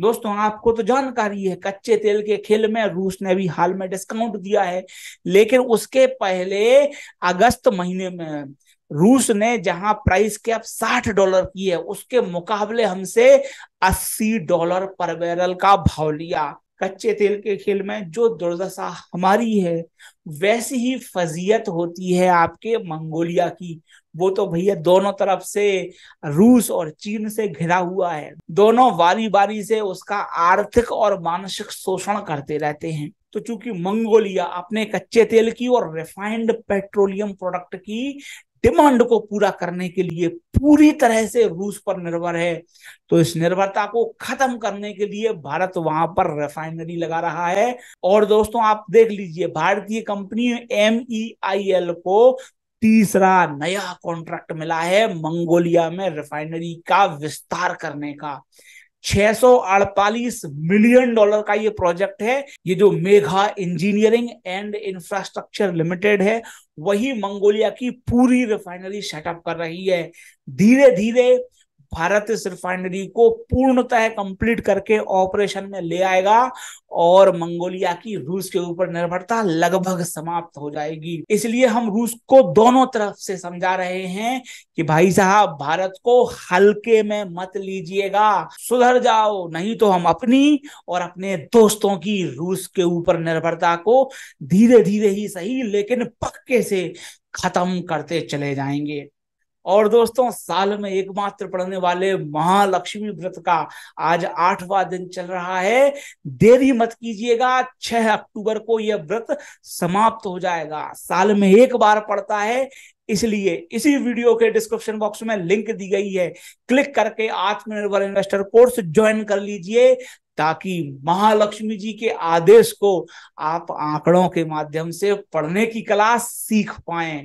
दोस्तों आपको तो जानकारी है कच्चे तेल के खेल में रूस ने भी हाल में डिस्काउंट दिया है लेकिन उसके पहले अगस्त महीने में रूस ने जहां प्राइस कैप 60 डॉलर की है उसके मुकाबले हमसे 80 डॉलर पर बैरल का भाव लिया कच्चे तेल के खेल में जो दुर्दशा हमारी है वैसी ही फजीयत होती है आपके मंगोलिया की वो तो भैया दोनों तरफ से रूस और चीन से घिरा हुआ है दोनों बारी बारी से उसका आर्थिक और मानसिक शोषण करते रहते हैं तो चूंकि मंगोलिया अपने कच्चे तेल की और रिफाइंड पेट्रोलियम प्रोडक्ट की डिमांड को पूरा करने के लिए पूरी तरह से रूस पर निर्भर है तो इस निर्भरता को खत्म करने के लिए भारत वहां पर रिफाइनरी लगा रहा है और दोस्तों आप देख लीजिए भारतीय company M E I L को तीसरा नया कॉन्ट्रैक्ट मिला है मंगोलिया में रिफाइनरी का विस्तार करने का 648 मिलियन डॉलर का ये प्रोजेक्ट है ये जो Megha engineering and infrastructure limited है वही मंगोलिया की पूरी रिफाइनरी सेटअप कर रही है धीरे धीरे भारत इस रिफाइनरी को पूर्णतः कंप्लीट करके ऑपरेशन में ले आएगा और मंगोलिया की रूस के ऊपर निर्भरता लगभग समाप्त हो जाएगी इसलिए हम रूस को दोनों तरफ से समझा रहे हैं कि भाई साहब भारत को हल्के में मत लीजिएगा सुधर जाओ नहीं तो हम अपनी और अपने दोस्तों की रूस के ऊपर निर्भरता को धीरे धीरे ही सही लेकिन पक्के से खत्म करते चले जाएंगे और दोस्तों साल में एकमात्र पढ़ने वाले महालक्ष्मी व्रत का आज आठवां दिन चल रहा है देरी मत कीजिएगा छह अक्टूबर को यह व्रत समाप्त हो जाएगा साल में एक बार पड़ता है इसलिए इसी वीडियो के डिस्क्रिप्शन बॉक्स में लिंक दी गई है क्लिक करके आत्मनिर्भर इन्वेस्टर कोर्स ज्वाइन कर लीजिए ताकि महालक्ष्मी जी के आदेश को आप आंकड़ों के माध्यम से पढ़ने की कला सीख पाएं